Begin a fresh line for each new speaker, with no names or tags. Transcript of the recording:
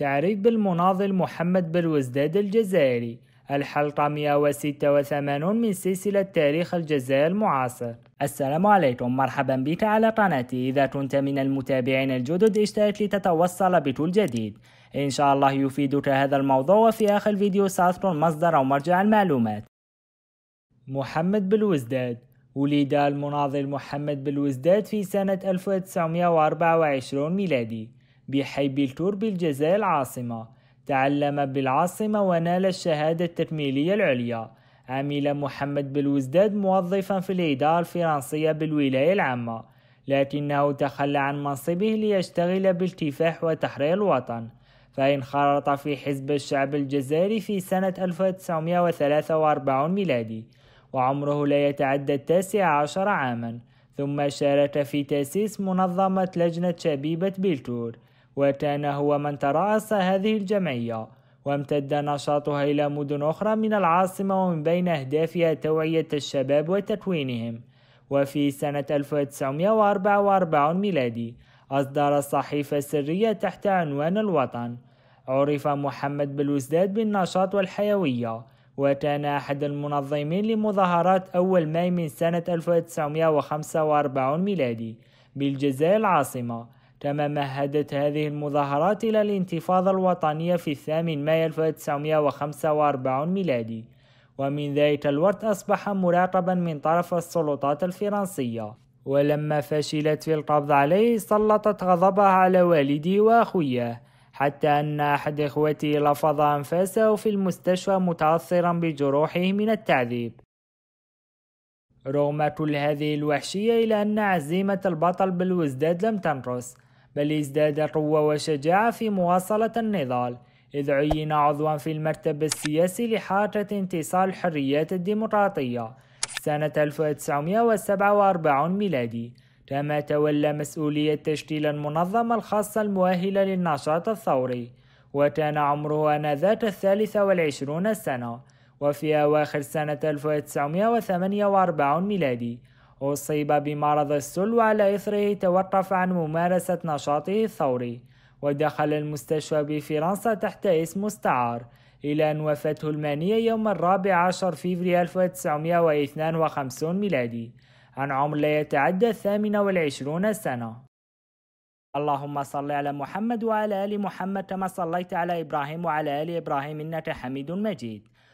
تعريف بالمناضل محمد بلوزداد الجزائري الحلقة 186 من سلسلة تاريخ الجزائر المعاصر السلام عليكم مرحبا بك على قناتي إذا كنت من المتابعين الجدد اشترك لتتوصل بكل جديد إن شاء الله يفيدك هذا الموضوع وفي آخر الفيديو سأذكر مصدر أو مرجع المعلومات محمد بلوزداد ولد المناضل محمد بلوزداد في سنة 1924 ميلادي بحي بلتور بالجزائر العاصمة تعلم بالعاصمة ونال الشهادة التكميلية العليا عمل محمد بالوزداد موظفا في الإدارة الفرنسية بالولاية العامة لكنه تخلى عن منصبه ليشتغل بالكفاح وتحرير الوطن فانخرط في حزب الشعب الجزائري في سنة 1943 ميلادي وعمره لا يتعدى التاسع عشر عاما ثم شارك في تأسيس منظمة لجنة شبيبة بلتور وكان هو من ترأس هذه الجمعية وامتد نشاطها إلى مدن أخرى من العاصمة ومن بين أهدافها توعية الشباب وتكوينهم وفي سنة 1944 ميلادي أصدر صحيفة سرية تحت عنوان الوطن عرف محمد بالوزداد بالنشاط والحيوية وكان أحد المنظمين لمظاهرات أول ماي من سنة 1945 ميلادي بالجزائر العاصمة كما مهدت هذه المظاهرات إلى الانتفاضة الوطنية في الثامن مايو 1945 ميلادي ومن ذلك الوقت أصبح مراقبا من طرف السلطات الفرنسية ولما فشلت في القبض عليه سلطت غضبها على والده وأخويه حتى أن أحد إخوته لفظ أنفاسه في المستشفى متأثرا بجروحه من التعذيب رغم كل هذه الوحشية إلا أن عزيمة البطل بالوزداد لم تنقص بل ازداد قوة وشجاعة في مواصلة النضال إذ عين عضوا في المكتب السياسي لحركة انتصار الحريات الديمقراطية سنة 1947 ميلادي كما تولى مسؤولية تشكيل المنظمة الخاصة المؤهلة للنشاط الثوري وكان عمره آنذاك الثالثة والعشرون سنة وفي أواخر سنة 1948 ميلادي أصيب بمرض السل وعلى إثره توقف عن ممارسة نشاطه الثوري ودخل المستشفى بفرنسا تحت اسم مستعار إلى أن وفاته المانية يوم الرابع عشر فيفري 1952 ميلادي عن عمر لا يتعدى الثامنة والعشرون سنة اللهم صل على محمد وعلى آل محمد كما صليت على إبراهيم وعلى آل إبراهيم إنك حميد مجيد